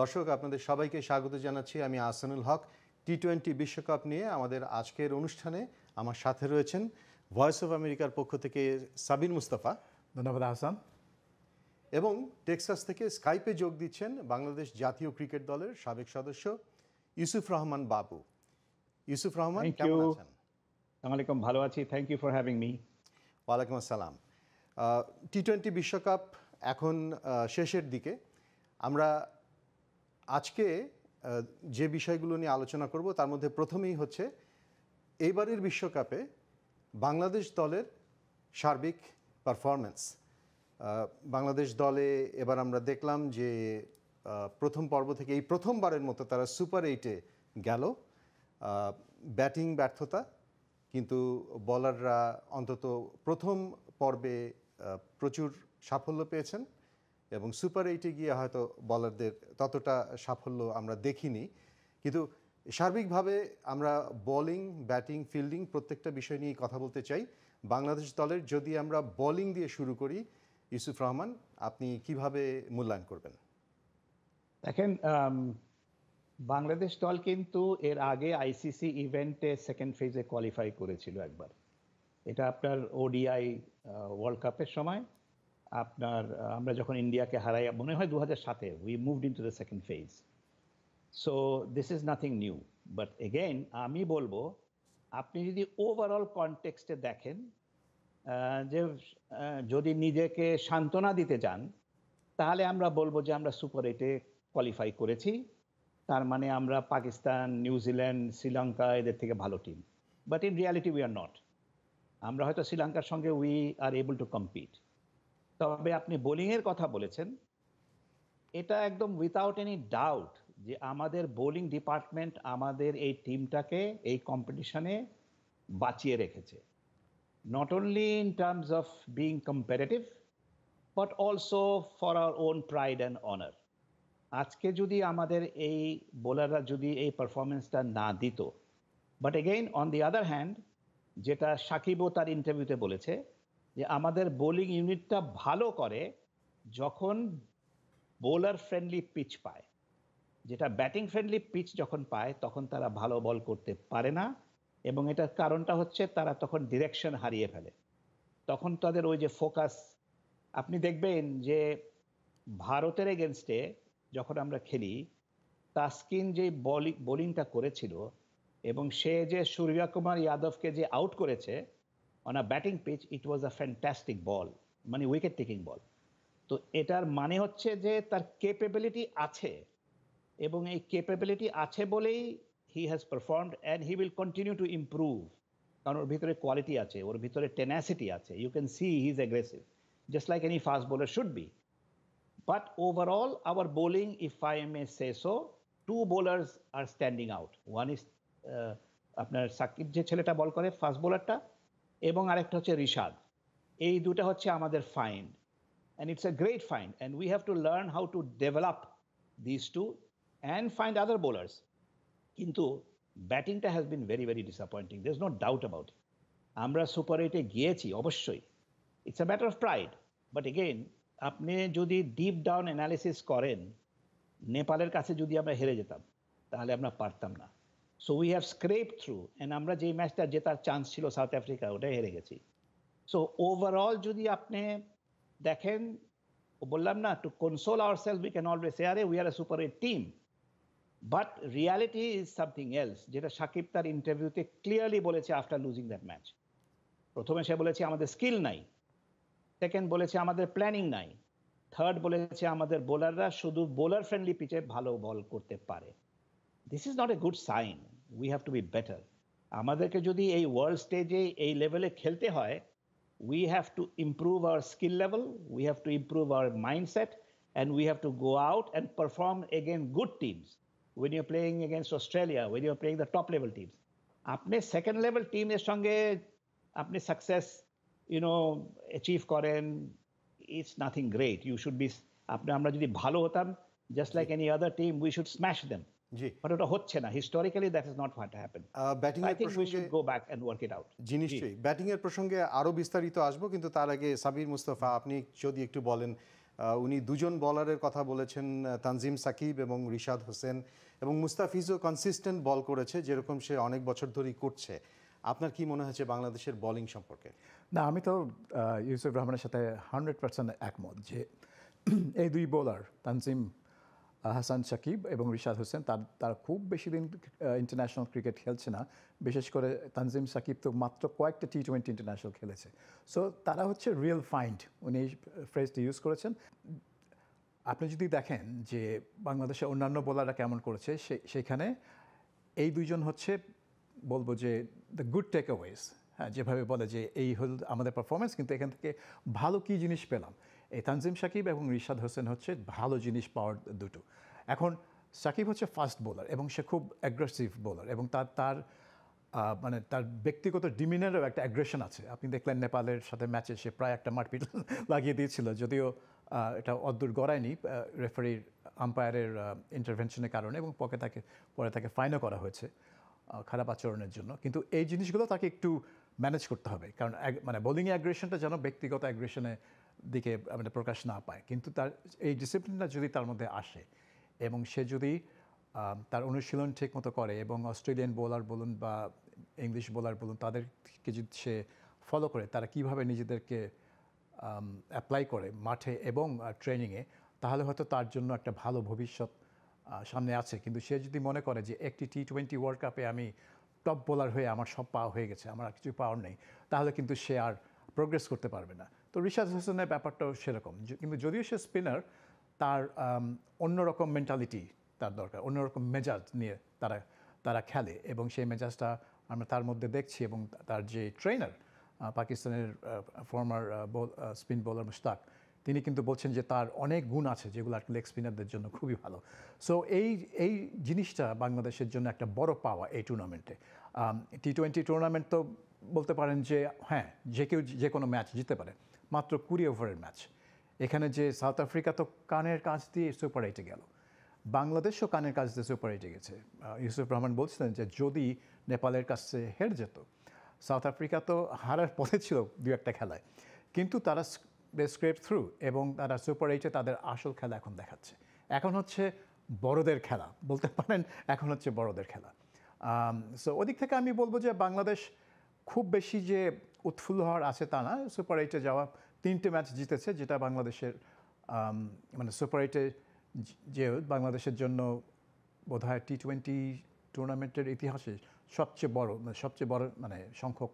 দর্শক আপনাদের সবাইকে স্বাগত জানাচ্ছি আমি আসানুল হক টি টোয়েন্টি বিশ্বকাপ নিয়ে আমাদের আজকের অনুষ্ঠানে আমার সাথে রয়েছেন ভয়েস অফ আমেরিকার পক্ষ থেকে সাবিন মুস্তাফা ধন্যবাদ আহসান এবং টেক্সাস থেকে স্কাইপে যোগ দিচ্ছেন বাংলাদেশ জাতীয় ক্রিকেট দলের সাবেক সদস্য ইউসুফ রহমান বাবু ইউসুফ রহমান কেমন আছেন ভালো আছি thank you for having me ওয়ালাইকুম আসসালাম টি টোয়েন্টি বিশ্বকাপ এখন শেষের দিকে আমরা আজকে যে বিষয়গুলো নিয়ে আলোচনা করব তার মধ্যে প্রথমেই হচ্ছে এইবারের বিশ্বকাপে বাংলাদেশ দলের সার্বিক পারফরম্যান্স বাংলাদেশ দলে এবার আমরা দেখলাম যে প্রথম পর্ব থেকে এই প্রথমবারের মতো তারা সুপার এইটে গেল ব্যাটিং ব্যর্থতা কিন্তু বলাররা অন্তত প্রথম পর্বে প্রচুর সাফল্য পেয়েছেন এবং সুপার এইটে গিয়ে হয়তো বলারদের ততটা সাফল্য আমরা দেখিনি কিন্তু সার্বিকভাবে আমরা বোলিং ব্যাটিং ফিল্ডিং প্রত্যেকটা বিষয় নিয়ে কথা বলতে চাই বাংলাদেশ দলের যদি আমরা বোলিং দিয়ে শুরু করি ইউসুফ রহমান আপনি কিভাবে মূল্যায়ন করবেন দেখেন বাংলাদেশ দল কিন্তু এর আগে আইসিসি ইভেন্টে সেকেন্ড ফেজে কোয়ালিফাই করেছিল একবার এটা আপনার ওডিআই ওয়ার্ল্ড কাপের সময় আপনার আমরা যখন ইন্ডিয়াকে হারাই মনে হয় দু হাজার সাতে we moved into the second phase so this is nothing new but again আমি বলবো আপনি যদি ওভারঅল কনটেক্সটে দেখেন যে যদি নিজেকে সান্ত্বনা দিতে যান তাহলে আমরা বলবো যে আমরা সুপার এইটে কোয়ালিফাই করেছি তার মানে আমরা পাকিস্তান নিউজিল্যান্ড শ্রীলঙ্কা এদের থেকে ভালো team but in reality we are not আমরা হয়তো শ্রীলঙ্কার সঙ্গে we are able to compete তবে আপনি বোলিংয়ের কথা বলেছেন এটা একদম উইথাউট এনি ডাউট যে আমাদের বোলিং ডিপার্টমেন্ট আমাদের এই টিমটাকে এই কম্পিটিশনে বাঁচিয়ে রেখেছে not only in terms of being comparative but also for our own pride and honour আজকে যদি আমাদের এই বোলাররা যদি এই পারফরমেন্সটা না দিত but again on the other hand যেটা সাকিবও তার ইন্টারভিউতে বলেছে যে আমাদের বোলিং ইউনিটটা ভালো করে যখন বোলার ফ্রেন্ডলি পিচ পায় যেটা ব্যাটিং ফ্রেন্ডলি পিচ যখন পায় তখন তারা ভালো বল করতে পারে না এবং এটার কারণটা হচ্ছে তারা তখন ডিরেকশন হারিয়ে ফেলে তখন তাদের ওই যে ফোকাস আপনি দেখবেন যে ভারতের এগেনস্টে যখন আমরা খেলি তাস্কিন যে বোলিংটা করেছিল এবং সে যে কুমার যাদবকে যে আউট করেছে on a batting pitch it was a fantastic ball মানে উইকেট টেকিং বল তো এটার মানে হচ্ছে যে তার কেপেবিলিটি আছে এবং এই কেপেবিলিটি আছে বলেই he has performed and he will continue to improve কারণ ওর ভিতরে কোয়ালিটি আছে ওর ভিতরে টেনাসিটি আছে you can see he is aggressive just like any fast bowler should be but overall our bowling if I am assess two bowlers are standing out one is আপনার সাকিব যে ছেলেটা বল করে fast বোলারটা এবং আরেকটা হচ্ছে রিশাদ এই দুটা হচ্ছে আমাদের find and it's a great find and we have to learn how to develop this two and find other bowlers কিন্তু ব্যাটিংটা has been very very disappointing there is no doubt about it আমরা super এইটে গিয়েছি অবশ্যই it's a matter of pride but again আপনি যদি deep down analysis করেন নেপালের কাছে যদি আমরা হেরে যেতাম তাহলে আমরা পারতাম না so we have scrape through and আমরা যেই ম্যাচটা জেতার চান্স ছিল সাউথ আফ্রিকা ওটাই হেরে গেছি সো ওভারঅল যদি আপনি দেখেন বললাম না to console our self we can always আরে we are a super eight team but reality is something else যেটা সাকিব তার ইন্টারভিউতে ক্লিয়ারলি বলেছে আফটার লুজিং দ্যাট ম্যাচ প্রথমে সে বলেছে আমাদের স্কিল নাই সেকেন্ড বলেছে আমাদের প্ল্যানিং নাই থার্ড বলেছে আমাদের বোলাররা শুধু বোলার ফ্রেন্ডলি পিচে ভালো বল করতে পারে this is not a good sign we have to be better আমাদেরকে যদি এই ওয়ার্ল্ড স্টেজে এই লেভেলে খেলতে হয় we have to improve our skill level we have to improve our mindset and we have to go out and perform against good teams. When you're playing against Australia, when you're playing the top level teams, আপনি second level টিমের সঙ্গে আপনি success you know achieve করেন it's nothing great you should be আপনি আমরা যদি ভালো হতাম just like any other team we should smash them জি বাট ওটা হচ্ছে না historically that is not what happen batting এর প্রসঙ্গে go back and work it out জি নিশ্চয়ই ব্যাটিং এর প্রসঙ্গে আরো বিস্তারিত আসবো কিন্তু তার আগে সাবির মুস্তাফা আপনি যদি একটু বলেন উনি দুজন বলারের কথা বলেছেন তানজিম সাকিব এবং রিশাদ হোসেন এবং মুস্তাফিজও কনসিস্টেন্ট বল করেছে যেরকম সে অনেক বছর ধরেই করছে আপনার কি মনে হয়েছে বাংলাদেশের বোলিং সম্পর্কে না আমি তো ইউসুফ রহমানের সাথে হান্ড্রেড পার্সেন্ট একমত যে এই দুই বোলার তানজিম হাসান সাকিব এবং রিশাদ হোসেন তার তার খুব বেশি দিন ইন্টারন্যাশনাল ক্রিকেট খেলছে না বিশেষ করে তানজিম সাকিব তো মাত্র কয়েকটা টি টোয়েন্টি ইন্টারন্যাশনাল খেলেছে সো তারা হচ্ছে রিয়েল ফাইন্ড উনি ফ্রেজটি ইউজ করেছেন আপনি যদি দেখেন যে বাংলাদেশের অন্যান্য বোলাররা কেমন করেছে সেইখানে এই দুইজন হচ্ছে বলবো যে দ্য গুড টেক অ্যাওয়েজ হ্যাঁ, যেভাবে বলে যে এই হল আমাদের পারফরমেন্স কিন্তু এখান থেকে ভালো কী জিনিস পেলাম এই তানজিম সাকিব এবং রিশাদ হোসেন হচ্ছে ভালো জিনিস পাওয়ার দুটো এখন সাকিব হচ্ছে ফাস্ট বোলার এবং সে খুব অ্যাগ্রেসিভ বোলার এবং তার তার মানে তার ব্যক্তিগত ডিমিনারও একটা অ্যাগ্রেশন আছে আপনি দেখলেন নেপালের সাথে ম্যাচে সে প্রায় একটা মারপিট লাগিয়ে দিয়েছিল যদিও এটা অদ্দূর গড়ায়নি রেফারির আম্পায়ারের ইন্টারভেনশনের কারণে এবং পকে তাকে পরে তাকে ফাইনও করা হয়েছে খারাপ আচরণের জন্য কিন্তু এই জিনিসগুলো তাকে একটু ম্যানেজ করতে হবে কারণ মানে বোলিংয়ে অ্যাগ্রেশনটা যেন ব্যক্তিগত অ্যাগ্রেশনের দিকে মানে প্রকাশ না পায় কিন্তু তার এই ডিসিপ্লিনটা যদি তার মধ্যে আসে এবং সে যদি তার অনুশীলন ঠিক মতো করে এবং অস্ট্রেলিয়ান বোলার বলুন বা ইংলিশ বোলার বলুন তাদেরকে যদি সে ফলো করে তারা কিভাবে নিজেদেরকে অ্যাপ্লাই করে মাঠে এবং ট্রেনিংয়ে তাহলে হয়তো তার জন্য একটা ভালো ভবিষ্যৎ সামনে আছে কিন্তু সে যদি মনে করে যে একটি টি টোয়েন্টি ওয়ার্ল্ড কাপে আমি টপ বোলার হয়ে আমার সব পাওয়া হয়ে গেছে আমার আর কিছু পাওয়ার নেই তাহলে কিন্তু সে আর প্রোগ্রেস করতে পারবে না তো রিশাদ হোসেনের ব্যাপারটাও সেরকম কিন্তু যদিও সে স্পিনার তার অন্যরকম মেন্টালিটি তার দরকার অন্যরকম মেজাজ নিয়ে তারা তারা খেলে এবং সেই মেজাজটা আমরা তার মধ্যে দেখছি এবং তার যে ট্রেনার পাকিস্তানের ফর্মার স্পিন বোলার মুশতাক তিনি কিন্তু বলছেন যে তার অনেক গুণ আছে যেগুলো আর লেগ স্পিনারদের জন্য খুবই ভালো সো এই এই জিনিসটা বাংলাদেশের জন্য একটা বড় পাওয়া এই টুর্নামেন্টে টি টোয়েন্টি টুর্নামেন্ট তো বলতে পারেন যে হ্যাঁ যে কেউ যে কোনো ম্যাচ জিতে পারে মাত্র কুড়ি ওভারের ম্যাচ এখানে যে সাউথ আফ্রিকা তো কানের কাজ দিয়ে সুপার এইটে গেল বাংলাদেশও কানের কাজ দিয়ে সুপার এইটে গেছে ইউসুফ রহমান বলছিলেন যে যদি নেপালের কাছে হেরে যেত সাউথ আফ্রিকা তো হারার পথে ছিল দু একটা খেলায় কিন্তু তারা দে স্ক্রেপ থ্রু এবং তারা সুপার এইটে তাদের আসল খেলা এখন দেখাচ্ছে এখন হচ্ছে বড়দের খেলা বলতে পারেন এখন হচ্ছে বড়দের খেলা সো um, ওদিক থেকে আমি বলবো যে বাংলাদেশ খুব বেশি যে উৎফুল্ল হওয়ার আছে তা না সুপার এইটে যাওয়া তিনটে ম্যাচ জিতেছে যেটা বাংলাদেশের um, মানে সুপার এইটে যে বাংলাদেশের জন্য বোধ হয় টি টোয়েন্টি টুর্নামেন্টের ইতিহাসে সবচেয়ে বড় মানে সবচেয়ে বড় মানে সংখ্যক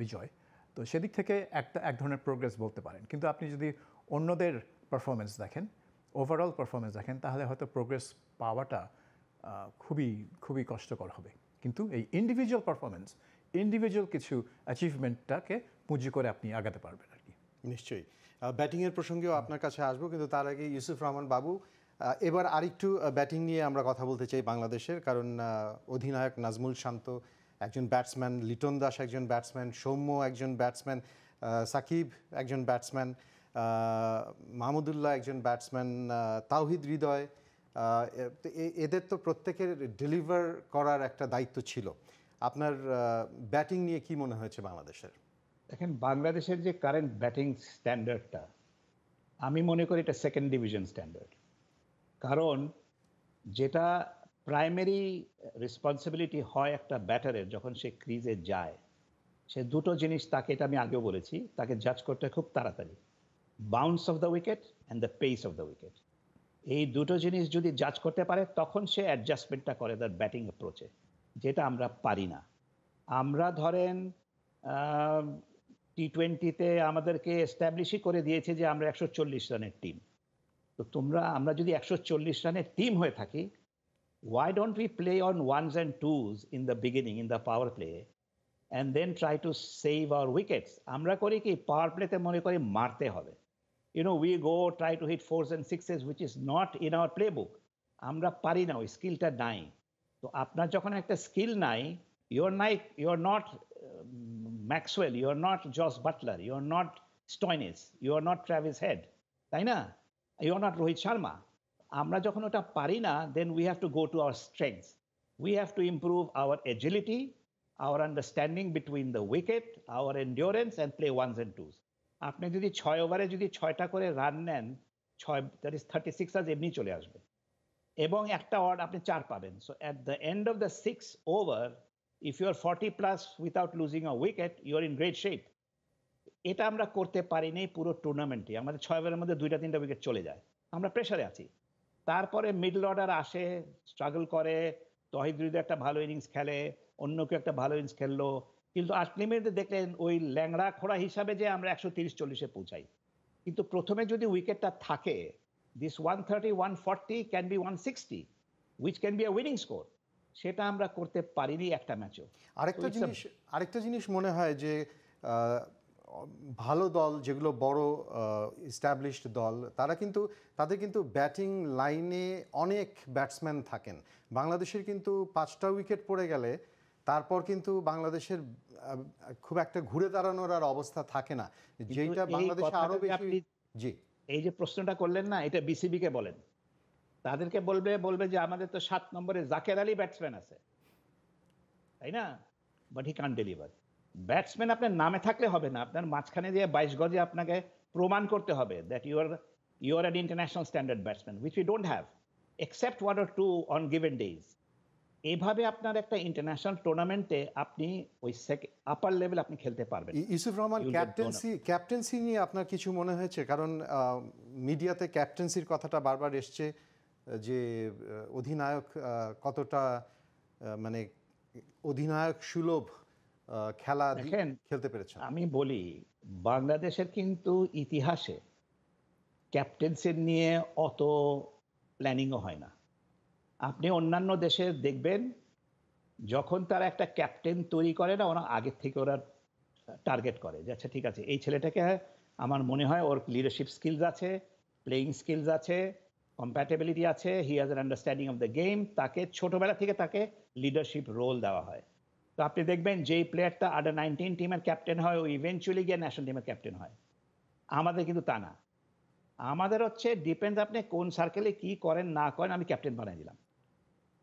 বিজয় তো সেদিক থেকে একটা এক ধরনের প্রোগ্রেস বলতে পারেন কিন্তু আপনি যদি অন্যদের পারফরমেন্স দেখেন ওভারঅল পারফরমেন্স দেখেন তাহলে হয়তো প্রোগ্রেস পাওয়াটা খুবই খুবই কষ্টকর হবে কিন্তু এই ইন্ডিভিজুয়াল পারফরমেন্স ইন্ডিভিজুয়াল কিছু অ্যাচিভমেন্টটাকে পুঁজি করে আপনি আগাতে পারবেন আর কি নিশ্চয়ই ব্যাটিংয়ের প্রসঙ্গেও আপনার কাছে আসবো কিন্তু তার আগে ইউসুফ রহমান বাবু এবার আরেকটু ব্যাটিং নিয়ে আমরা কথা বলতে চাই বাংলাদেশের কারণ অধিনায়ক নাজমুল শান্ত একজন ব্যাটসম্যান লিটন দাস একজন ব্যাটসম্যান সৌম্য একজন ব্যাটসম্যান সাকিব একজন ব্যাটসম্যান মাহমুদুল্লাহ একজন ব্যাটসম্যান তাওহিদ হৃদয় এদের তো প্রত্যেকের ডেলিভার করার একটা দায়িত্ব ছিল আপনার ব্যাটিং নিয়ে কি মনে হয়েছে বাংলাদেশের এখন বাংলাদেশের যে কারেন্ট ব্যাটিং স্ট্যান্ডার্ডটা আমি মনে করি এটা সেকেন্ড ডিভিশন স্ট্যান্ডার্ড কারণ যেটা প্রাইমারি রেসপন্সিবিলিটি হয় একটা ব্যাটারের যখন সে ক্রিজে যায় সে দুটো জিনিস তাকে এটা আমি আগেও বলেছি তাকে জাজ করতে খুব তাড়াতাড়ি bounce off the wicket and the pace of the wicket এই দুটো জিনিস যদি জাজ করতে পারে তখন সে অ্যাডজাস্টমেন্টটা করে তার ব্যাটিং অ্যাপ্রোচে যেটা আমরা পারি না আমরা ধরেন টি টোয়েন্টিতে আমাদেরকে এস্টাবলিশই করে দিয়েছে যে আমরা একশো চল্লিশ রানের টিম তো তোমরা আমরা যদি একশো চল্লিশ রানের টিম হয়ে থাকি why don't we play on ones and twos in the beginning in the power play and then try to save our wickets amra kori ki power play te kori marte hobe you know we go try to hit fours and sixes which is not in our playbook amra pari now skill ta nai to apnar jokhon ekta skill nai you're not you're not maxwell you're not josh butler you're not stoinis you're not travis head tai you're not rohit sharma আমরা যখন ওটা পারি না then we have to go to our strength we have to improve our agility our understanding between the wicket our endurance and play ones and twos আপনি যদি ছয় ওভারে যদি ছয়টা করে রান নেন ছয় দ্যাট ইজ থার্টি সিক্স আজ এমনি চলে আসবে এবং একটা ওয়ার্ড আপনি চার পাবেন so at the end of the six over if you are forty plus without losing a wicket you are in great shape এটা আমরা করতে পারিনি পুরো টুর্নামেন্টটি আমাদের ছয় ওভারের মধ্যে দুইটা তিনটা উইকেট চলে যায় আমরা প্রেশারে আছি তারপরে মিডল অর্ডার আসে স্ট্রাগল করে তহিদ একটা ভালো ইনিংস খেলে অন্য কেউ একটা ভালো ইনিংস খেললো কিন্তু আলটিমেটলি দেখলেন ওই ল্যাংড়া খোড়া হিসাবে যে আমরা একশো তিরিশ চল্লিশে পৌঁছাই কিন্তু প্রথমে যদি উইকেটটা থাকে this one thirty one forty can be one sixty which can be a winning score সেটা আমরা করতে পারিনি একটা ম্যাচও আরেকটা জিনিস আরেকটা জিনিস মনে হয় যে ভালো দল যেগুলো বড় ইস্টাবলিশড দল তারা কিন্তু তাদের কিন্তু ব্যাটিং লাইনে অনেক ব্যাটসম্যান থাকেন বাংলাদেশের কিন্তু পাঁচটা উইকেট পড়ে গেলে তারপর কিন্তু বাংলাদেশের খুব একটা ঘুরে দাঁড়ানোর আর অবস্থা থাকে না যেটা বাংলাদেশে আরো বেশি জি এই যে প্রশ্নটা করলেন না এটা বিসিবি কে বলেন তাদেরকে বলবে বলবে যে আমাদের তো সাত নম্বরে জাকের আলী ব্যাটসম্যান আছে তাই না বাট হি কান ডেলিভার ব্যাটসম্যান আপনার নামে থাকলে হবে না আপনার মাঝখানে দিয়ে বাইশ গজে আপনাকে প্রমাণ করতে হবে that you are you are an international standard batsman which you don't have except one or two on given days এভাবে আপনার একটা ইন্টারন্যাশনাল টুর্নামেন্টে আপনি ওই আপার লেভেল আপনি খেলতে পারবেন ইউসুফ রহমান ক্যাপ্টেন্সি ক্যাপ্টেন্সি নিয়ে আপনার কিছু মনে হয়েছে কারণ মিডিয়াতে ক্যাপ্টেন্সির কথাটা বারবার এসছে যে অধিনায়ক কতটা মানে অধিনায়ক সুলভ খেলা দেখেন খেলতে পেরেছেন আমি বলি বাংলাদেশের কিন্তু ইতিহাসে ক্যাপ্টেন্সির নিয়ে অত প্ল্যানিংও হয় না আপনি অন্যান্য দেশে দেখবেন যখন তারা একটা ক্যাপ্টেন তৈরি করে না ওরা আগের থেকে ওরা টার্গেট করে যে আচ্ছা ঠিক আছে এই ছেলেটাকে আমার মনে হয় ওর লিডারশিপ স্কিলস আছে প্লেয়িং স্কিলস আছে কম্প্যাটেবিলিটি আছে he has an understanding of the game তাকে ছোটোবেলা থেকে তাকে লিডারশিপ রোল দেওয়া হয় আপনি দেখবেন যেই প্লেয়ারটা আন্ডার নাইনটিন টিমের ক্যাপ্টেন হয় ও ইভেনচুয়ালি গিয়ে ন্যাশনাল টিমের ক্যাপ্টেন হয় আমাদের কিন্তু তা না আমাদের হচ্ছে ডিপেন্ড আপনি কোন সার্কেলে কি করেন না করেন আমি ক্যাপ্টেন বানিয়ে দিলাম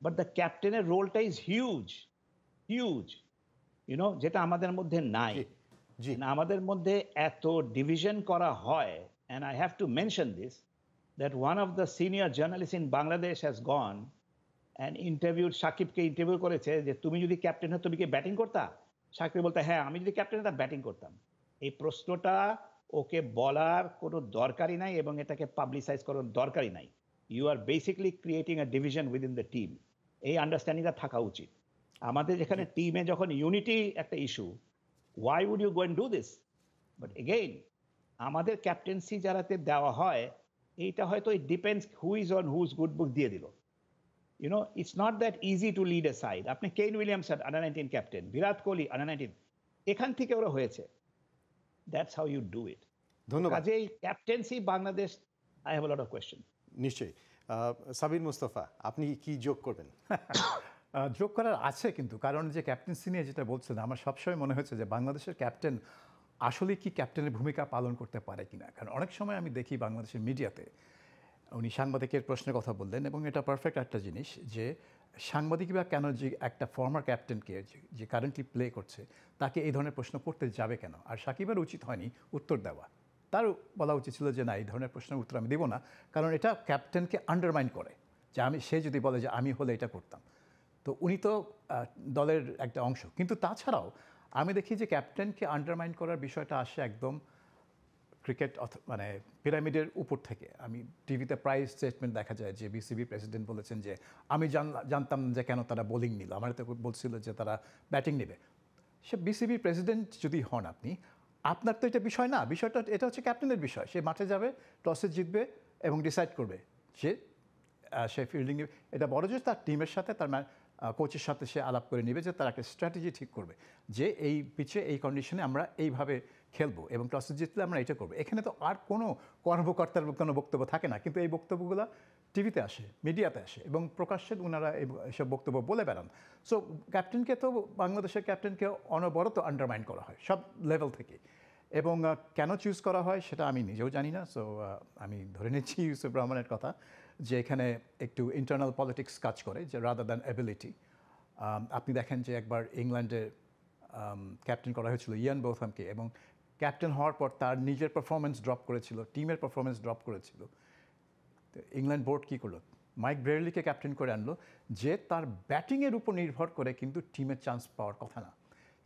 বাট দ্য ক্যাপ্টেনের রোলটা ইজ হিউজ হিউজ ইউনো যেটা আমাদের মধ্যে নাই আমাদের মধ্যে এত ডিভিশন করা হয় and I have to mention this that one of the senior journalist in Bangladesh has gone and interview সাকিবকে ইন্টারভিউ করেছে যে তুমি যদি ক্যাপ্টেন হতো তুমি কি ব্যাটিং করতা সাকিব বলতে হ্যাঁ আমি যদি ক্যাপ্টেন হতাম ব্যাটিং করতাম এই প্রশ্নটা ওকে বলার কোনো দরকারই নাই এবং এটাকে পাবলিসাইজ করার দরকারই নাই you are basically creating a division within the team এই আন্ডারস্ট্যান্ডিংটা থাকা উচিত আমাদের যেখানে টিমে যখন ইউনিটি একটা issue why would you go and do this but again আমাদের ক্যাপ্টেন্সি যারাতে দেওয়া হয় এইটা হয়তো it depends who is on who is good book দিয়ে দিল you know, it's not that easy to lead a side. আপনি Kane Williamson under nineteen captain Virat Kohli under nineteen এখান থেকে ওরা হয়েছে that's how you do it ধন্যবাদ কাজেই captaincy Bangladesh I have lot of question নিশ্চয়ই সাবির মুস্তফা আপনি কি যোগ করবেন যোগ করার আছে কিন্তু কারণ যে ক্যাপ্টেন্সি নিয়ে যেটা বলছেন আমার সবসময় মনে হয়েছে যে বাংলাদেশের ক্যাপ্টেন আসলে কি ক্যাপ্টেনের ভূমিকা পালন করতে পারে কিনা কারণ অনেক সময় আমি দেখি বাংলাদেশের মিডিয়াতে উনি সাংবাদিকের প্রশ্নের কথা বললেন এবং এটা পারফেক্ট একটা জিনিস যে সাংবাদিক বা কেন যে একটা ফর্মার ক্যাপ্টেনকে যে কারেন্টলি প্লে করছে তাকে এই ধরনের প্রশ্ন করতে যাবে কেন আর সাকিবের উচিত হয়নি উত্তর দেওয়া তার বলা উচিত ছিল যে না এই ধরনের প্রশ্নের উত্তর আমি দেবো না কারণ এটা ক্যাপ্টেনকে আন্ডারমাইন করে যে আমি সে যদি বলে যে আমি হলে এটা করতাম তো উনি তো দলের একটা অংশ কিন্তু তাছাড়াও আমি দেখি যে ক্যাপ্টেনকে আন্ডারমাইন করার বিষয়টা আসে একদম ক্রিকেট মানে পিরামিডের উপর থেকে আমি টিভিতে প্রায় স্টেটমেন্ট দেখা যায় যে বিসিবি প্রেসিডেন্ট বলেছেন যে আমি জানতাম যে কেন তারা বোলিং নিল আমার তো বলছিল যে তারা ব্যাটিং নেবে সে বিসিবি প্রেসিডেন্ট যদি হন আপনি আপনার তো এটা বিষয় না বিষয়টা এটা হচ্ছে ক্যাপ্টেনের বিষয় সে মাঠে যাবে টসে জিতবে এবং ডিসাইড করবে যে সে ফিল্ডিং এটা বড় যে তার টিমের সাথে তার কোচের সাথে সে আলাপ করে নেবে যে তার একটা স্ট্র্যাটেজি ঠিক করবে যে এই পিচে এই কন্ডিশনে আমরা এইভাবে খেলবো এবং টসে জিতলে আমরা এটা করবো এখানে তো আর কোনো কর্মকর্তার কোনো বক্তব্য থাকে না কিন্তু এই বক্তব্যগুলো টিভিতে আসে মিডিয়াতে আসে এবং প্রকাশ্যে ওনারা এসব বক্তব্য বলে বেড়ান সো ক্যাপ্টেনকে তো বাংলাদেশের ক্যাপ্টেনকে অনবরত আন্ডারমাইন করা হয় সব লেভেল থেকে এবং কেন চুজ করা হয় সেটা আমি নিজেও জানি না সো আমি ধরে নিচ্ছি ইউসুফ রহমানের কথা যে এখানে একটু ইন্টারনাল পলিটিক্স কাজ করে যে রাদার দ্যান অ্যাবিলিটি আপনি দেখেন যে একবার ইংল্যান্ডের ক্যাপ্টেন করা হয়েছিল ইয়ান বৌথামকে এবং ক্যাপ্টেন হওয়ার পর তার নিজের পারফরমেন্স ড্রপ করেছিল টিমের পারফরমেন্স ড্রপ করেছিল ইংল্যান্ড বোর্ড কী করলো মাইক ব্রেরলিকে ক্যাপ্টেন করে আনলো যে তার ব্যাটিংয়ের উপর নির্ভর করে কিন্তু টিমের চান্স পাওয়ার কথা না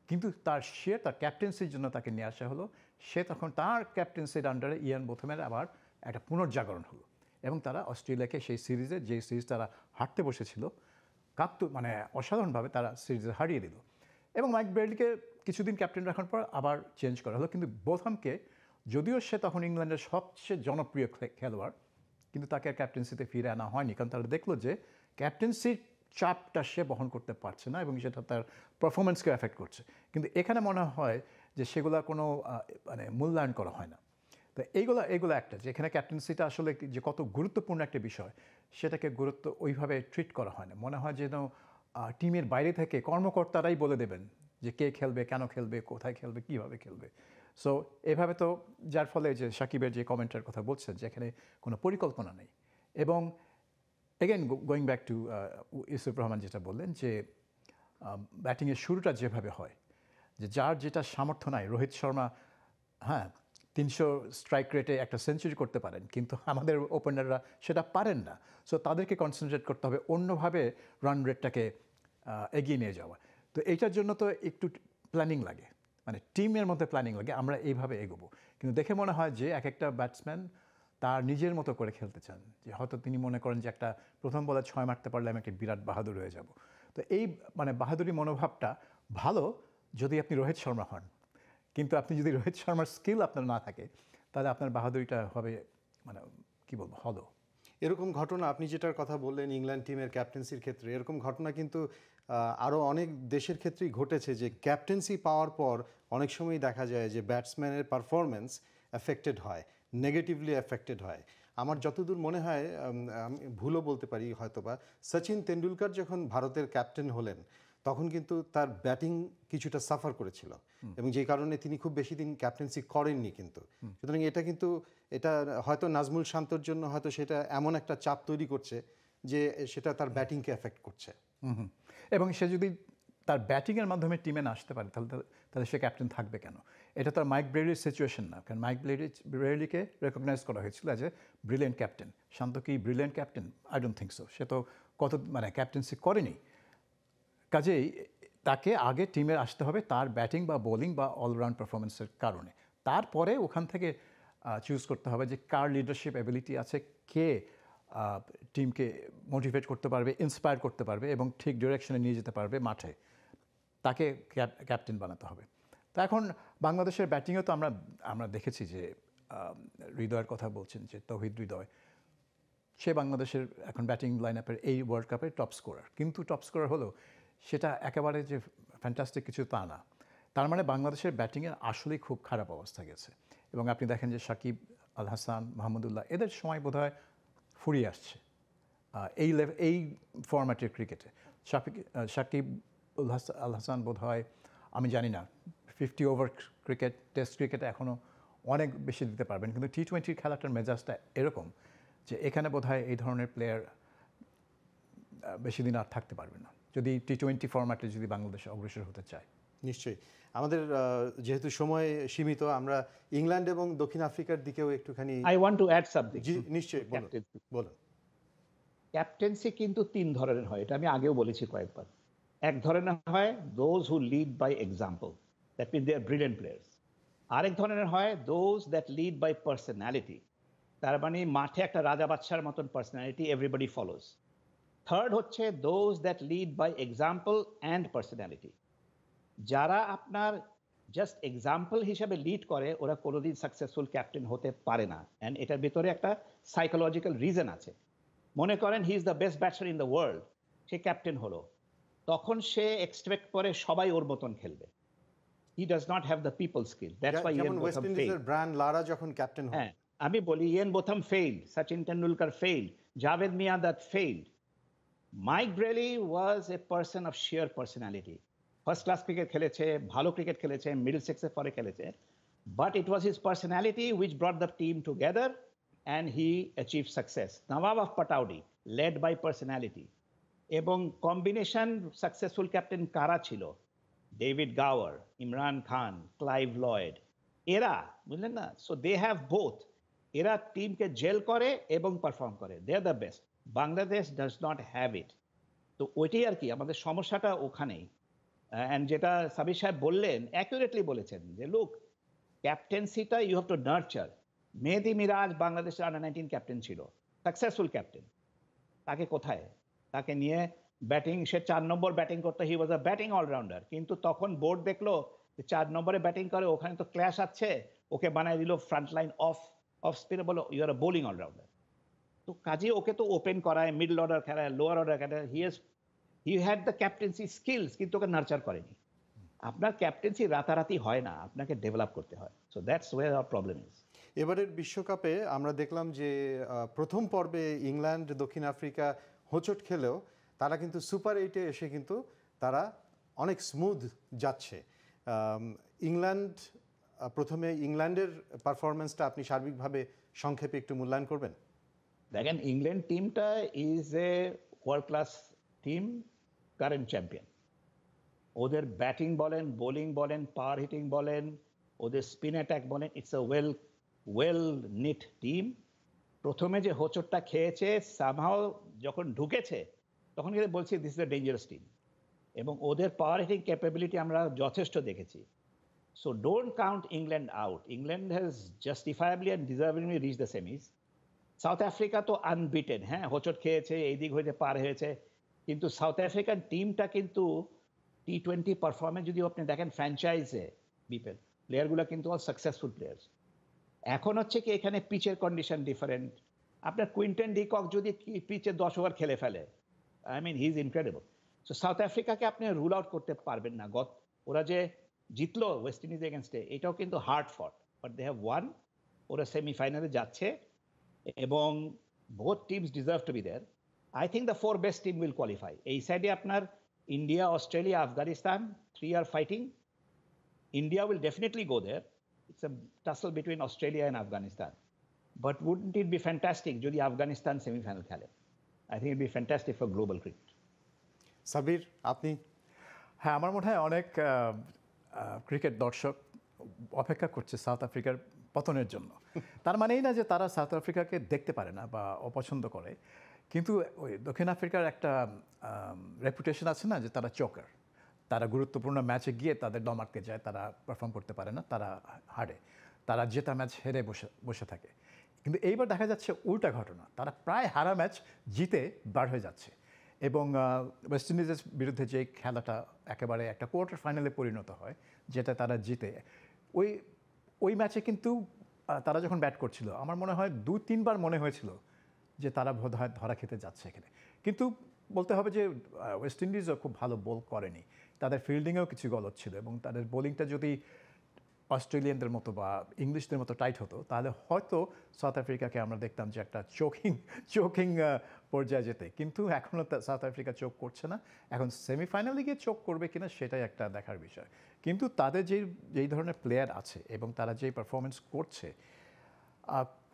কিন্তু তার সে তার ক্যাপ্টেন্সির জন্য তাকে নিয়ে আসা হলো সে তখন তার ক্যাপ্টেন্সির আন্ডারে ইয়ান বোথমের আবার একটা পুনর্জাগরণ হলো এবং তারা অস্ট্রেলিয়াকে সেই সিরিজে যে সিরিজ তারা হারতে বসেছিল কাপ মানে অসাধারণভাবে তারা সিরিজে হারিয়ে দিল এবং মাইক ব্রেডলিকে কিছুদিন ক্যাপ্টেন রাখার পর আবার চেঞ্জ করা হলো কিন্তু বোথামকে যদিও সে তখন ইংল্যান্ডের সবচেয়ে জনপ্রিয় খেলোয়াড় কিন্তু তাকে আর ক্যাপ্টেন্সিতে ফিরে আনা হয়নি কারণ তারা দেখলো যে ক্যাপ্টেন্সির চাপটা সে বহন করতে পারছে না এবং সেটা তার পারফরমেন্সকে অ্যাফেক্ট করছে কিন্তু এখানে মনে হয় যে সেগুলো কোনো মানে মূল্যায়ন করা হয় না তো এইগুলো এগুলো একটা যে এখানে ক্যাপ্টেন্সিটা আসলে যে কত গুরুত্বপূর্ণ একটা বিষয় সেটাকে গুরুত্ব ওইভাবে ট্রিট করা হয় না মনে হয় যেন টিমের বাইরে থেকে কর্মকর্তারাই বলে দেবেন যে কে খেলবে কেন খেলবে কোথায় খেলবে কীভাবে খেলবে সো এভাবে তো যার ফলে যে সাকিবের যে কমেন্টের কথা বলছেন যেখানে কোনো পরিকল্পনা নেই এবং again going back to Yusuf Rahman যেটা বললেন যে ব্যাটিংয়ের শুরুটা যেভাবে হয় যে যার যেটা সামর্থ্য নাই রোহিত শর্মা হ্যাঁ তিনশো স্ট্রাইক রেটে একটা সেঞ্চুরি করতে পারেন কিন্তু আমাদের ওপেনাররা সেটা পারেন না সো তাদেরকে কনসেন্ট্রেট করতে হবে অন্যভাবে রান রেটটাকে এগিয়ে নিয়ে যাওয়া তো এইটার জন্য তো একটু প্ল্যানিং লাগে মানে টিমের মধ্যে প্ল্যানিং লাগে আমরা এইভাবে এগোবো কিন্তু দেখে মনে হয় যে এক একটা ব্যাটসম্যান তার নিজের মতো করে খেলতে চান যে হয়তো তিনি মনে করেন যে একটা প্রথম বলে ছয় মারতে পারলে আমি একটা বিরাট বাহাদুর হয়ে যাব তো এই মানে বাহাদুরি মনোভাবটা ভালো যদি আপনি রোহিত শর্মা হন কিন্তু আপনি যদি রোহিত শর্মার স্কিল আপনার না থাকে তাহলে আপনার বাহাদুরিটা হবে মানে কি বলবো হল এরকম ঘটনা আপনি যেটার কথা বললেন ইংল্যান্ড টিমের ক্যাপ্টেন্সির ক্ষেত্রে এরকম ঘটনা কিন্তু আরও অনেক দেশের ক্ষেত্রেই ঘটেছে যে ক্যাপ্টেন্সি পাওয়ার পর অনেক সময়ই দেখা যায় যে ব্যাটসম্যানের পারফরমেন্স এফেক্টেড হয় নেগেটিভলি এফেক্টেড হয় আমার যতদূর মনে হয় আমি ভুলও বলতে পারি হয়তোবা সচিন তেন্ডুলকার যখন ভারতের ক্যাপ্টেন হলেন তখন কিন্তু তার ব্যাটিং কিছুটা সাফার করেছিল এবং যে কারণে তিনি খুব বেশি দিন ক্যাপ্টেন্সি করেননি কিন্তু সুতরাং এটা কিন্তু এটা হয়তো নাজমুল শান্তর জন্য হয়তো সেটা এমন একটা চাপ তৈরি করছে যে সেটা তার ব্যাটিংকে এফেক্ট করছে এবং সে যদি তার ব্যাটিংয়ের মাধ্যমে টিমে না আসতে পারে তাহলে তাহলে সে ক্যাপ্টেন থাকবে কেন এটা তার মাইক ব্রেলির সিচুয়েশন না কারণ মাইক ব্রেলি ব্রেলিকে রেকগনাইজ করা হয়েছিল যে এ ব্রিলিয়েন্ট ক্যাপ্টেন শান্ত কি brilliant captain I don't think so সে তো কত মানে ক্যাপ্টেন্সি করেনি কাজেই তাকে আগে টিমে আসতে হবে তার ব্যাটিং বা বোলিং বা অলরাউন্ড পারফরমেন্সের কারণে তারপরে ওখান থেকে চুজ করতে হবে যে কার লিডারশিপ অ্যাবিলিটি আছে কে টিমকে মোটিভেট করতে পারবে ইন্সপায়ার করতে পারবে এবং ঠিক ডিরেকশনে নিয়ে যেতে পারবে মাঠে তাকে ক্যাপ্টেন বানাতে হবে তো এখন বাংলাদেশের ব্যাটিংয়েও তো আমরা আমরা দেখেছি যে হৃদয়ের কথা বলছেন যে তহিদ হৃদয় সে বাংলাদেশের এখন ব্যাটিং লাইন আপের এই ওয়ার্ল্ড কাপের টপ স্কোরার কিন্তু টপ স্কোরার হলেও সেটা একেবারে যে ফ্যান্টাস্টিক কিছু তা না তার মানে বাংলাদেশের ব্যাটিংয়ের আসলেই খুব খারাপ অবস্থা গেছে এবং আপনি দেখেন যে সাকিব আল হাসান মাহমুদুল্লাহ এদের সময় বোধ হয় ফুরিয়ে আসছে এই এই ফরম্যাটের ক্রিকেটে সাকিব সাকিব উল হাসান আল হাসান বোধ হয় আমি জানি না ফিফটি ওভার ক্রিকেট টেস্ট ক্রিকেটে এখনও অনেক বেশি দিতে পারবেন কিন্তু টি টোয়েন্টির খেলাটার মেজাজটা এরকম যে এখানে বোধ এই ধরনের প্লেয়ার বেশি দিন আর থাকতে পারবে না যদি টি টোয়েন্টি ফরম্যাটে যদি বাংলাদেশ অগ্রসর হতে চায় নিশ্চয়ই আমাদের যেহেতু সময় সীমিত আমরা ইংল্যান্ড এবং দক্ষিণ আফ্রিকার দিকেও একটুখানি I want to add subject নিশ্চয়ই বলুন ক্যাপ্টেন্সি কিন্তু তিন ধরনের হয় এটা আমি আগেও বলেছি কয়েকবার এক ধরনের হয় those who lead by example that mean they are brilliant players আরেক ধরনের হয় those that lead by personality তার মানে মাঠে একটা রাজা বাচ্চার মতন পার্সোনালিটি এভরিবডি ফলোস থার্ড হচ্ছে those that lead by example and personality যারা আপনার জাস্ট এক্সাম্পল হিসাবে লিড করে ওরা কোনোদিন সাকসেসফুল ক্যাপ্টেন হতে পারে না অ্যান্ড এটার ভিতরে একটা সাইকোলজিক্যাল রিজন আছে মনে করেন he is the best batsman in the world সে ক্যাপ্টেন হলো তখন সে এক্সপেক্ট করে সবাই ওর মতন খেলবে he does not have the people skill আমি বলি Ian Botham fail Sachin Tendulkar fail Javed Miandad failed Mike Brearley was a person of sheer personality first class cricket খেলেছে ভালো ক্রিকেট খেলেছে মিডল সিক্সে পরে খেলেছে but it was his personality which brought the team together and he achieve success Nawab of Pataudi led by personality এবং combination successful captain কারা ছিল David গাওয়ার ইমরান খান ক্লাইভ লয়েড এরা বুঝলেন না সো দে হ্যাভ বোথ এরা টিমকে জেল করে এবং পারফর্ম করে they are the best Bangladesh does not have it তো ওইটাই আর কি আমাদের সমস্যাটা ওখানেই অ্যান্ড যেটা সাবির সাহেব বললেন অ্যাকুরেটলি বলেছেন যে লুক ক্যাপ্টেন্সিটা you have to nurture Mehedi Miraz বাংলাদেশের আন্ডার নাইনটিন ক্যাপ্টেন ছিল সাকসেসফুল ক্যাপ্টেন তাকে কোথায় তাকে নিয়ে ব্যাটিং সে চার নম্বর ব্যাটিং করতে হি ওয়াজ আ ব্যাটিং অলরাউন্ডার কিন্তু তখন বোর্ড দেখলো যে চার নম্বরে ব্যাটিং করে ওখানে তো ক্ল্যাশ আছে ওকে বানায় দিল ফ্রন্টলাইন অফ অফ স্পিনে বলো ইউ আর বোলিং অলরাউন্ডার তো কাজে ওকে তো ওপেন করায় মিডল অর্ডার খেলায় লোয়ার অর্ডার খেলায় he has he had the captaincy skills কিন্তু ওকে নার্চার করেনি আপনার ক্যাপ্টেন্সি রাতারাতি হয় না আপনাকে ডেভেলপ করতে হয় so that's way our problem is এবারের বিশ্বকাপে আমরা দেখলাম যে প্রথম পর্বে ইংল্যান্ড দক্ষিণ আফ্রিকা হোঁচট খেলেও তারা কিন্তু সুপার এইটে এসে কিন্তু তারা অনেক স্মুথ যাচ্ছে ইংল্যান্ড প্রথমে ইংল্যান্ডের পারফরমেন্সটা আপনি সার্বিকভাবে সংক্ষেপে একটু মূল্যায়ন করবেন দেখেন ইংল্যান্ড টিমটা is a world class team current champion ওদের ব্যাটিং বলেন বোলিং বলেন পাওয়ার হিটিং বলেন ওদের স্পিন অ্যাট্যাক বলেন it's a well well knit team প্রথমে যে হোচরটা খেয়েছে সামহাও যখন ঢুকেছে তখন কিন্তু বলছি this is a dangerous team এবং ওদের পাওয়ার হিটিং ক্যাপাবিলিটি আমরা যথেষ্ট দেখেছি so don't count England out England has justifiably and deservingly reach the semis South Africa তো আনবিটেড হ্যাঁ হোচট খেয়েছে এই দিক হইতে পার হয়েছে কিন্তু সাউথ আফ্রিকান টিমটা কিন্তু টি টোয়েন্টি পারফরমেন্স যদি আপনি দেখেন ফ্র্যাঞ্চাইজে বিপেল প্লেয়ারগুলো কিন্তু অল সাকসেসফুল প্লেয়ার্স এখন হচ্ছে কি এখানে পিচের কন্ডিশন ডিফারেন্ট আপনার কুইন্টেন ডিকক যদি পিচে দশ ওভার খেলে ফেলে I mean he is incredible so South আফ্রিকাকে আপনি রুল আউট করতে পারবেন না গত ওরা যে জিতলো ওয়েস্ট ইন্ডিজ এগেনস্টে এটাও কিন্তু হার্ড ফট বাট দে হ্যাভ ওয়ান ওরা সেমিফাইনালে যাচ্ছে এবং both teams deserve to be there I think the four best team will qualify এই সাইডে আপনার India Australia Afghanistan three are fighting India will definitely go there it's a tussle between Australia and Afghanistan but wouldn't it be fantastic যদি Afghanistan semifinal খেলে I think it be fantastic for global cricket Sabir আপনি হ্যাঁ আমার মনে হয় অনেক ক্রিকেট দর্শক অপেক্ষা করছে সাউথ আফ্রিকার পতনের জন্য তার মানে এই না যে তারা সাউথ আফ্রিকাকে দেখতে পারে না বা অপছন্দ করে কিন্তু ওই দক্ষিণ আফ্রিকার একটা রেপুটেশন আছে না যে তারা চকার তারা গুরুত্বপূর্ণ ম্যাচে গিয়ে তাদের ডম আটকে যায় তারা পারফর্ম করতে পারে না তারা হারে তারা জেতা ম্যাচ হেরে বসে বসে থাকে কিন্তু এইবার দেখা যাচ্ছে উল্টা ঘটনা তারা প্রায় হারা ম্যাচ জিতে বার হয়ে যাচ্ছে এবং ওয়েস্ট ইন্ডিজের বিরুদ্ধে যে খেলাটা একেবারে একটা কোয়ার্টার ফাইনালে পরিণত হয় যেটা তারা জিতে ওই ওই ম্যাচে কিন্তু তারা যখন ব্যাট করছিল আমার মনে হয় দু তিনবার মনে হয়েছিল যে তারা বোধ হয় ধরা খেতে যাচ্ছে এখানে কিন্তু বলতে হবে যে ওয়েস্ট ইন্ডিজও খুব ভালো বোল করেনি তাদের ফিল্ডিংয়েও কিছু গলত ছিল এবং তাদের বোলিংটা যদি অস্ট্রেলিয়ানদের মতো বা ইংলিশদের মতো টাইট হতো তাহলে হয়তো সাউথ আফ্রিকাকে আমরা দেখতাম যে একটা চোকিং চোকিং পর্যায়ে যেতে কিন্তু এখনও তা সাউথ আফ্রিকা চোখ করছে না এখন সেমিফাইনালে গিয়ে চোখ করবে কিনা সেটাই একটা দেখার বিষয় কিন্তু তাদের যেই যেই ধরনের প্লেয়ার আছে এবং তারা যেই পারফরমেন্স করছে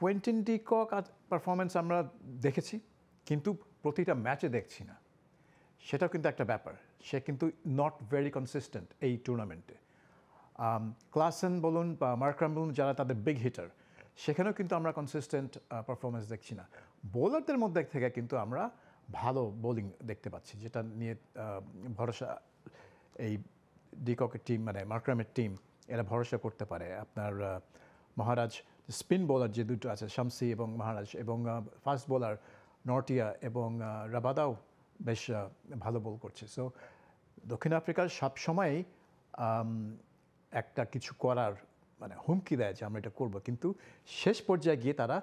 কোয়েন্টিন ডিকক পারফরমেন্স আমরা দেখেছি কিন্তু প্রতিটা ম্যাচে দেখছি না সেটাও কিন্তু একটা ব্যাপার সে কিন্তু নট ভেরি কনসিস্টেন্ট এই টুর্নামেন্টে ক্লাসেন বলুন বা মার্ক্রাম বলুন যারা তাদের বিগ হিটার সেখানেও কিন্তু আমরা কনসিস্টেন্ট পারফরমেন্স দেখছি না বোলারদের মধ্যে থেকে কিন্তু আমরা ভালো বোলিং দেখতে পাচ্ছি যেটা নিয়ে ভরসা এই ডিককের টিম মানে মার্ক্রামের টিম এরা ভরসা করতে পারে আপনার মহারাজ স্পিন বোলার যে দুটো আছে শামসি এবং মহারাজ এবং ফাস্ট বোলার নর্টিয়া এবং রাবাদাও বেশ ভালো বোল করছে সো দক্ষিণ আফ্রিকার সবসময়ই একটা কিছু করার মানে হুমকি দেয় যে আমরা এটা করবো কিন্তু শেষ পর্যায়ে গিয়ে তারা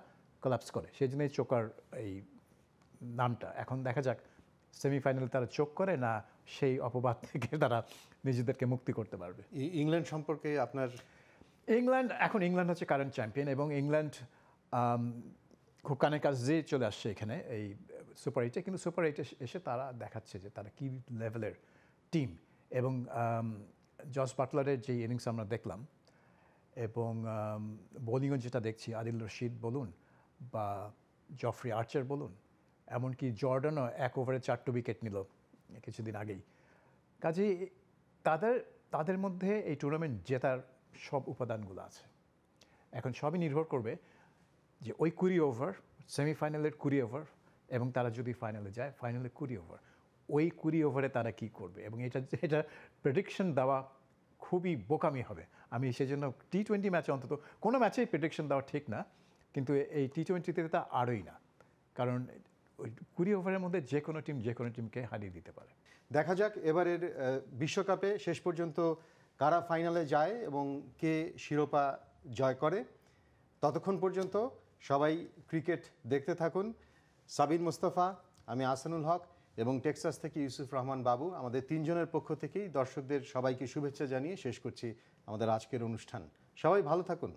কলাপস করে সেই জন্যই চোকার এই নামটা এখন দেখা যাক সেমিফাইনালে তারা চোখ করে না সেই অপবাদ থেকে তারা নিজেদেরকে মুক্তি করতে পারবে ইংল্যান্ড সম্পর্কে আপনার ইংল্যান্ড এখন ইংল্যান্ড হচ্ছে কারেন্ট চ্যাম্পিয়ন এবং ইংল্যান্ড খুব কানে কাজ যে চলে আসছে এখানে এই সুপার এইটে কিন্তু সুপার এইটে এসে তারা দেখাচ্ছে যে তারা কী লেভেলের টিম এবং জস বাটলারের যে ইনিংস আমরা দেখলাম এবং বোলিংও যেটা দেখছি আদিল রশিদ বলুন বা জফরি আর্চার বলুন এমনকি জর্ডানও এক ওভারে চারটে উইকেট নিল কিছুদিন আগেই কাজেই তাদের তাদের মধ্যে এই টুর্নামেন্ট জেতার সব উপাদানগুলো আছে এখন সবই নির্ভর করবে যে ওই কুড়ি ওভার সেমিফাইনালের কুড়ি ওভার এবং তারা যদি ফাইনালে যায় ফাইনালে কুড়ি ওভার ওই কুড়ি ওভারে তারা কি করবে এবং এটা এটা প্রেডিকশন দেওয়া খুবই বোকামি হবে আমি সেজন্য টি টোয়েন্টি ম্যাচে অন্তত কোনো ম্যাচেই প্রেডিকশন দেওয়া ঠিক না কিন্তু এই টি টোয়েন্টিতে তা আরোই না কারণ ওই কুড়ি ওভারের মধ্যে যে কোনো টিম যে কোনো টিমকে হারিয়ে দিতে পারে দেখা যাক এবারের বিশ্বকাপে শেষ পর্যন্ত কারা ফাইনালে যায় এবং কে শিরোপা জয় করে ততক্ষণ পর্যন্ত সবাই ক্রিকেট দেখতে থাকুন সাবির মুস্তফা আমি আসানুল হক এবং টেক্সাস থেকে ইউসুফ রহমান বাবু আমাদের তিনজনের পক্ষ থেকেই দর্শকদের সবাইকে শুভেচ্ছা জানিয়ে শেষ করছি আমাদের আজকের অনুষ্ঠান সবাই ভালো থাকুন